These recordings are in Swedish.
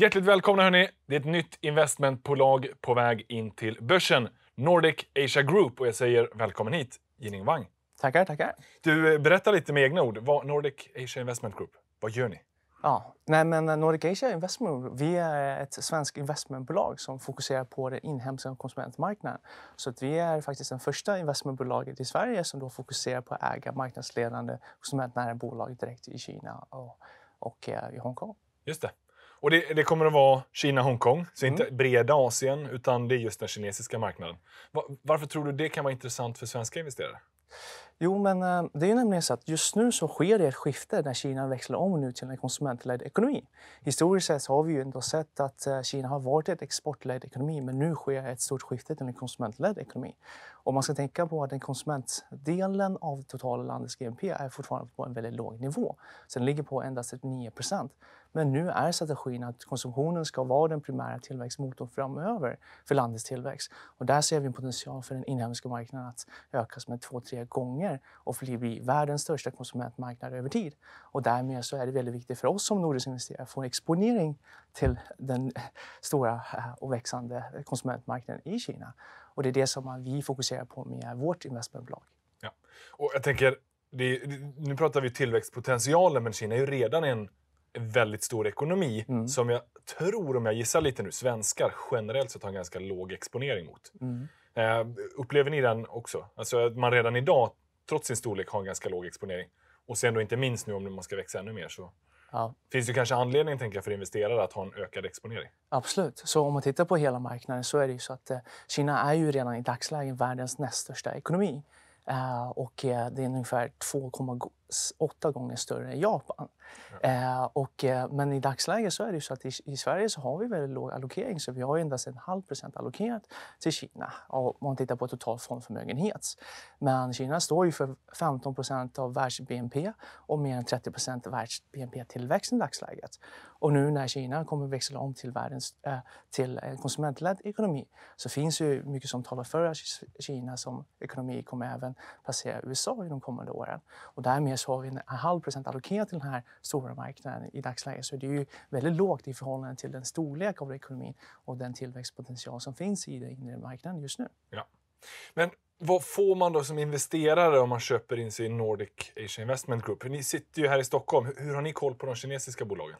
Hjärtligt välkomna hörni! Det är ett nytt investmentbolag på väg in till börsen. Nordic Asia Group och jag säger välkommen hit, Jining Wang. Tackar, tackar. Du, eh, berättar lite med egna ord. Vad, Nordic Asia Investment Group, vad gör ni? Ja, nej men eh, Nordic Asia Investment Group, vi är ett svenskt investmentbolag som fokuserar på den inhemska konsumentmarknaden. Så att vi är faktiskt det första investmentbolaget i Sverige som då fokuserar på att äga marknadsledande konsumentnära bolag direkt i Kina och, och eh, i Hongkong. Just det. Och det, det, kommer att vara Kina, Hongkong, så mm. inte mm. breda Asien utan det är just den kinesiska marknaden. Var, varför tror du det kan vara intressant för svenska investerare? Jo, men eh, det är ju nämligen så att just nu så sker det ett skifte när Kina växlar om nu till en konsumentledd ekonomi. Historiskt sett har vi ju ändå sett att eh, Kina har varit ett exportledd ekonomi, men nu sker ett stort skifte till en konsumentledd ekonomi. Och man ska tänka på att den konsumentdelen av totala landets GNP är fortfarande på en väldigt låg nivå. Så den ligger på endast 9 men nu är strategin att konsumtionen ska vara den primära tillväxtmotorn framöver för landets tillväxt. Och där ser vi en potential för den inhemska marknaden att ökas med två, tre gånger och bli världens största konsumentmarknad över tid. Och därmed så är det väldigt viktigt för oss som nordisk investerare att få exponering till den stora eh, och växande konsumentmarknaden i Kina. Och det är det som vi fokuserar på med vårt investmentbolag. Ja. Och jag tänker, är, nu pratar vi tillväxtpotentialen, men Kina är ju redan en en väldigt stor ekonomi mm. som jag tror, om jag gissar lite nu, svenskar generellt sett har en ganska låg exponering mot. Mm. Eh, upplever ni den också? Alltså att man redan idag, trots sin storlek, har en ganska låg exponering. Och sen då inte minst nu om man ska växa ännu mer så ja. finns det kanske anledning tänker jag, för investerare att ha en ökad exponering. Absolut. Så om man tittar på hela marknaden så är det ju så att eh, Kina är ju redan i dagsläget världens näst största ekonomi. Eh, och eh, det är ungefär 2, åtta gånger större än Japan. Eh, och, eh, men i dagsläget så är det så att i, i, Sverige så har vi väldigt låg allokering så vi har endast en halv procent allokerat till Kina om man tittar på total fondförmögenhet. Men Kina står ju för 15 procent av världs-BNP och mer än 30 procent av världs-BNP-tillväxten i dagsläget. Och nu när Kina kommer växla om till, världens, eh, till en konsumentledd ekonomi så finns ju mycket som talar för att Kina som ekonomi kommer även passera USA i de kommande åren. Och därmed så har vi en halv procent allokerat till den här stora marknaden i dagsläget. Så det är ju väldigt lågt i förhållande till den storlek av ekonomin och den tillväxtpotential som finns i den inre marknaden just nu. Ja. Men vad får man då som investerare om man köper in sig i Nordic Asia Investment Group? För ni sitter ju här i Stockholm. Hur har ni koll på de kinesiska bolagen?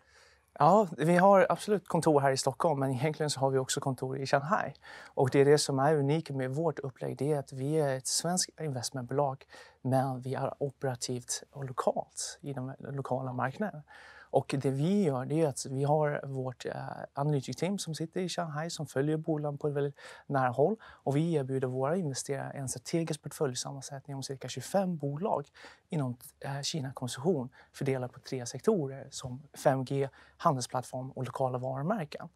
Ja, vi har absolut kontor här i Stockholm, men egentligen så har vi också kontor i Shanghai. Och det är det som är unikt med vårt upplägg, det är att vi är ett svenskt investmentbolag, men vi är operativt och lokalt i den lokala marknaden. Och det vi gör det är att vi har vårt eh, analytikteam som sitter i Shanghai som följer bolagen på ett väldigt nära håll. Och vi erbjuder våra investerare en strategisk portföljsammansättning om cirka 25 bolag inom eh, Kina-konsumtion fördelat på tre sektorer som 5G, handelsplattform och lokala varumärken.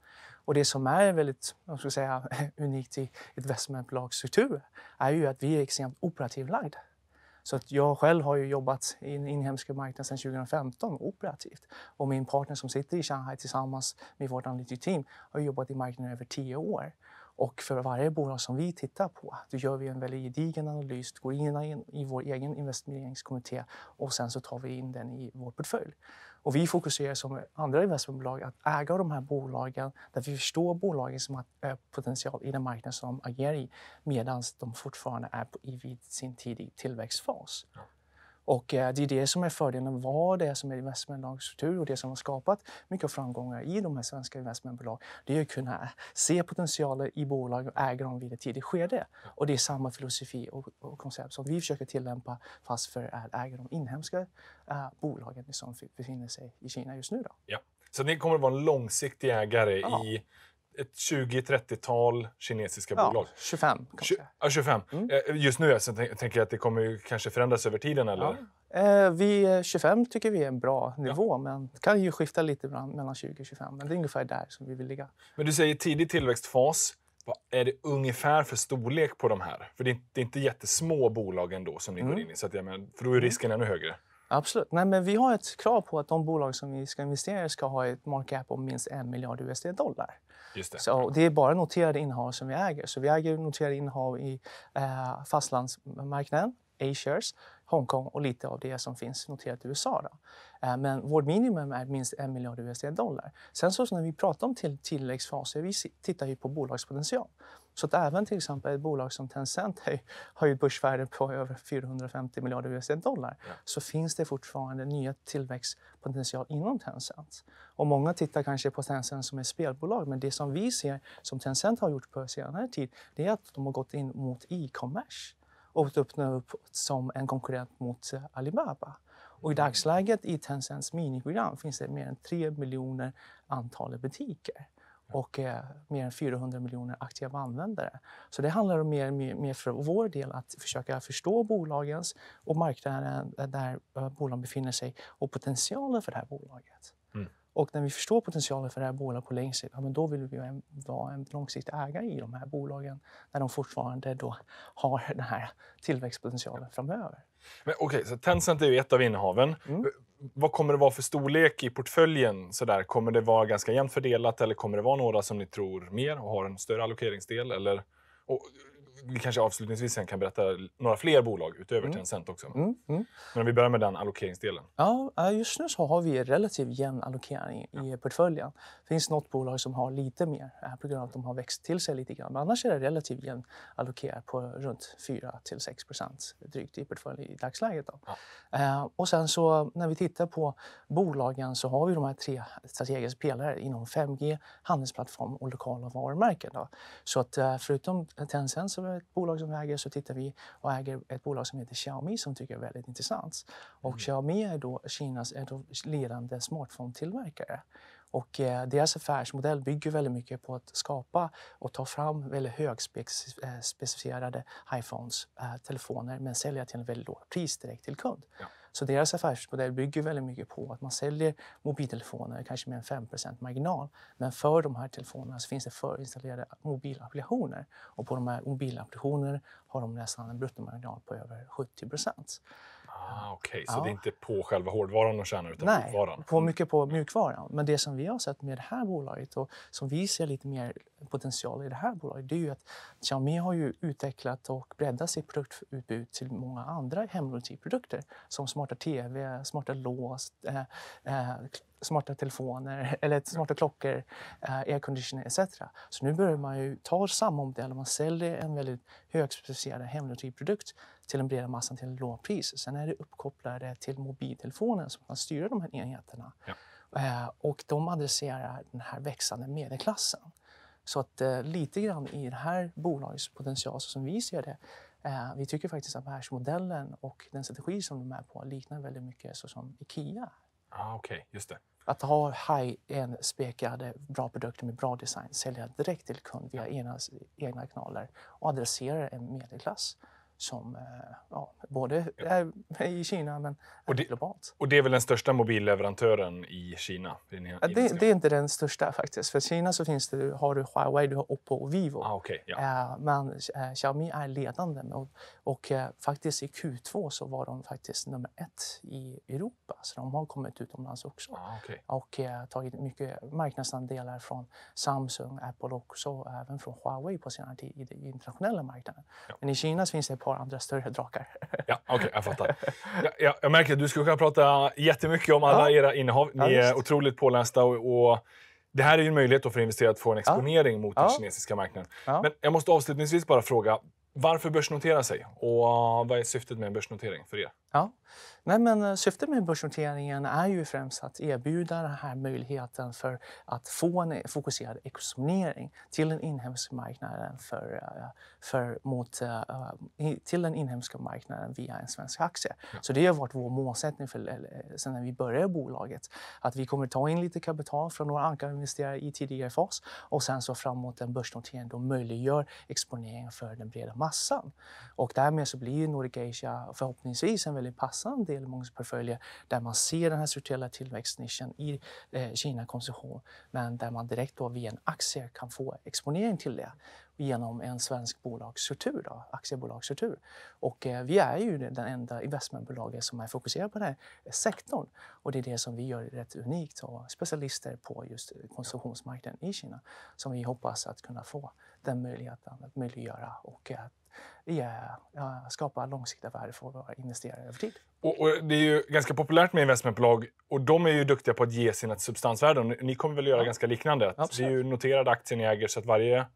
Och det som är väldigt jag ska säga, unikt i ett är ju att vi är extremt operativlagda. Så att jag själv har ju jobbat i den inhemska marknaden sedan 2015 operativt och min partner som sitter i Shanghai tillsammans med vårt analytikteam har jobbat i marknaden över tio år. Och för varje bolag som vi tittar på, då gör vi en väldigt gedigen analys, går in i vår egen investeringskommitté och sen så tar vi in den i vår portfölj. Och vi fokuserar som andra investmentbolag att äga de här bolagen där vi förstår bolagens eh, potential i den marknad som de agerar i medan de fortfarande är i sin tidig tillväxtfas. Och eh, det är det som är fördelen vad det är som är investmentbolagsstruktur och det som har skapat mycket framgångar i de här svenska investmentbolagen. Det är att kunna eh, se potentialer i bolag och äga dem vid ett tidigt skede. Och det är samma filosofi och, och koncept som vi försöker tillämpa fast för att äga de inhemska äh, bolagen som befinner sig i Kina just nu. Då. Ja. Så ni kommer att vara en långsiktig ägare ja. i ett 20-30-tal kinesiska ja, bolag. 25 kanske. 20, ja, 25. Mm. Eh, just nu så alltså, tänker jag att det kommer kanske förändras över tiden. eller? Ja. Eh, vi, 25 eh, tycker vi är en bra nivå, ja. men det kan ju skifta lite mellan 20 och 25. Men det är ungefär där som vi vill ligga. Men du säger tidig tillväxtfas. Vad är det ungefär för storlek på de här? För det är, det är inte jättesmå bolag ändå som ni mm. går in i, så att jag menar, för då är mm. risken mm. ännu högre. Absolut. Nej, men vi har ett krav på att de bolag som vi ska investera i ska ha ett market cap om minst en miljard USD dollar. Det. Så det är bara noterade innehav som vi äger. Så vi äger noterade innehav i eh, fastlandsmarknaden, A-shares, Hongkong och lite av det som finns noterat i USA. Då. Eh, men vårt minimum är minst en miljard USD-dollar. Sen så när vi pratar om till tilläggsfaser, vi tittar ju på bolagspotential. Så att även till exempel ett bolag som Tencent har ju börsvärden på över 450 miljarder USD-dollar. Ja. Så finns det fortfarande nya tillväxtpotential inom Tencent. Och många tittar kanske på Tencent som ett spelbolag men det som vi ser som Tencent har gjort på senare tid det är att de har gått in mot e-commerce och öppnat upp som en konkurrent mot Alibaba. Och I mm. dagsläget i Tencents miniprogram finns det mer än 3 miljoner antal butiker och eh, mer än 400 miljoner aktiva användare. Så det handlar om mer, mer, mer för vår del att försöka förstå bolagens och marknaden där eh, bolagen befinner sig och potentialen för det här bolaget. Mm. Och när vi förstår potentialen för det här bolaget på längre sikt, ja, då vill vi vara en långsiktig ägare i de här bolagen när de fortfarande då har den här tillväxtpotentialen framöver. Men okej, okay, så Tencent är ju ett av innehaven. Mm. Vad kommer det vara för storlek i portföljen? Så där? Kommer det vara ganska jämnt fördelat eller kommer det vara några som ni tror mer och har en större allokeringsdel? Eller, och vi kanske avslutningsvis sen kan berätta några fler bolag utöver mm. Tencent också. Mm. Mm. Men om vi börjar med den allokeringsdelen. Ja, eh, just nu så har vi relativt jämn allokering ja. i portföljen. Det finns något bolag som har lite mer eh, på grund av att de har växt till sig lite grann. Men annars är det relativt jämn allokering på runt 4 till 6 procent drygt i portföljen i dagsläget. Då. Ja. Eh, och sen så när vi tittar på bolagen så har vi de här tre strategiska pelare inom 5G, handelsplattform och lokala varumärken. Då. Så att förutom Tencent så som är ett bolag som vi äger så tittar vi och äger ett bolag som heter Xiaomi som tycker är väldigt intressant. Och mm. Xiaomi är då Kinas är då ledande smartphone-tillverkare. Och eh, deras affärsmodell bygger väldigt mycket på att skapa och ta fram väldigt högspecificerade eh, iPhones, eh, telefoner men sälja till en väldigt lågt pris direkt till kund. Ja. Så deras affärsmodell bygger väldigt mycket på att man säljer mobiltelefoner kanske med en 5 marginal. Men för de här telefonerna så finns det förinstallerade mobilapplikationer och på de här mobilapplikationerna har de nästan en bruttomarginal på över 70 Ah, Okej, okay. så ja. det är inte på själva hårdvaran de tjänar utan Nej, mjukvaran? Nej, mycket på mjukvaran. Men det som vi har sett med det här bolaget och som vi ser lite mer potential i det här bolaget, det är ju att Xiaomi har ju utvecklat och breddat sitt produktutbud till många andra hemlogi som smarta tv, smarta lås, eh, eh, smarta telefoner eller smarta klockor, eh, airconditioner etc. Så nu börjar man ju ta samma modell man säljer en väldigt högspecificerad hemlogi till den breda massan till en låg pris. Sen är det uppkopplade till mobiltelefonen som kan styra de här enheterna. Ja. Eh, och de adresserar den här växande medelklassen. Så att eh, lite grann i det här bolagets potential så som vi ser det, eh, vi tycker faktiskt att affärsmodellen och den strategi som de är på liknar väldigt mycket så som IKEA. Ah, Okej, okay. just det. Att ha high-end spekade bra produkter med bra design, sälja direkt till kund via egna, egna kanaler och adressera en medelklass som eh, ja, både i Kina men och det, globalt. Och det är väl den största mobilleverantören i Kina? Ja, det, det, är inte den största faktiskt. För i Kina så finns det, har du Huawei, du har Oppo och Vivo. Ah, okay, ja. Eh, men eh, Xiaomi är ledande och, och, faktiskt i Q2 så var de faktiskt nummer ett i Europa. Så de har kommit utomlands också ah, okay. och tagit mycket marknadsandelar från Samsung, Apple och även från Huawei på senare tid i den internationella marknaden. Ja. Men i Kina finns det par andra större drakar. Ja, okej, okay, jag fattar. Jag, jag, jag, märker att du skulle kunna prata jättemycket om alla ja. era innehav. Ni ja, är otroligt pålästa och, och, det här är ju en möjlighet för investerare att få en exponering mot den kinesiska marknaden. Men jag måste avslutningsvis bara fråga, varför börsnotera sig och uh, vad är syftet med en börsnotering för er? Ja. Nej, men eh, syftet med börsnoteringen är ju främst att erbjuda den här möjligheten för att få en e-, fokuserad exponering till den inhemska marknaden för, eh, för mot, eh, till den inhemska marknaden via en svensk aktie. Ja. Så det har varit vår målsättning för, sedan vi började bolaget. Att vi kommer ta in lite kapital från några ankarinvesterare i tidigare fas och sen så framåt en börsnotering då möjliggör exponering för den breda marknaden massan. Och därmed så blir Nordic Asia förhoppningsvis en väldigt passande del i många portföljer där man ser den här strukturella tillväxtnischen i eh, Kina-konsumtion men där man direkt då via en aktie kan få exponering till det genom en svensk bolagsstruktur, då, aktiebolagsstruktur. Och eh, vi är ju den enda investmentbolaget som är fokuserad på den här sektorn och det är det som vi gör rätt unikt och specialister på just konsumtionsmarknaden i Kina som vi hoppas att kunna få den möjligheten att möjliggöra och att ja, skapa långsiktiga värde för våra investerare över tid. Och, och, det är ju ganska populärt med investmentbolag och de är ju duktiga på att ge sina substansvärden. Ni kommer väl att göra ja. ganska liknande? Absolut. Det är ju noterade aktier ni äger så att varje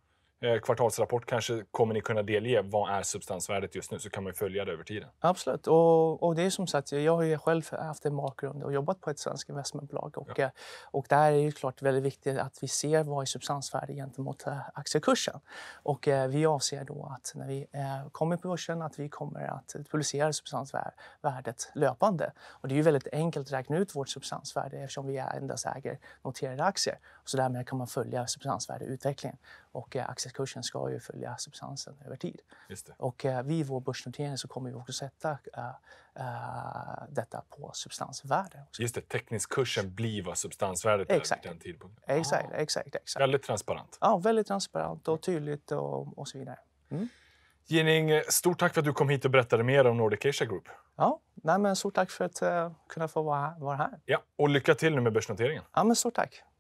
Eh, kvartalsrapport kanske kommer ni kunna delge vad är substansvärdet just nu så kan man följa det över tiden. Absolut, och, och det är som sagt, jag har ju själv haft en bakgrund och jobbat på ett svenskt investmentbolag och, ja. Eh, och där är det ju klart väldigt viktigt att vi ser vad är substansvärde gentemot eh, aktiekursen. Och vi avser då att när vi kommer på börsen att vi kommer att publicera substansvärdet löpande. Och det är ju väldigt enkelt att räkna ut vårt substansvärde eftersom vi endast äger noterade aktier. Så därmed kan man följa substansvärdeutvecklingen och eh, aktiekursen ska ju följa substansen över tid. Och eh, vid vår börsnotering så kommer vi också sätta eh, detta på substansvärde. Också. Just det, tekniskkursen blir vad substansvärdet exakt. är vid den tidpunkten. Exakt, ah. exakt, exakt. Väldigt transparent. Ja, väldigt transparent och tydligt och, och så vidare. Mm. Gining, stort tack för att du kom hit och berättade mer om Nordic Asia Group. Ja, nej men stort tack för att uh, kunna få vara här, vara här. Ja, och lycka till nu med börsnoteringen. Ja, men stort tack.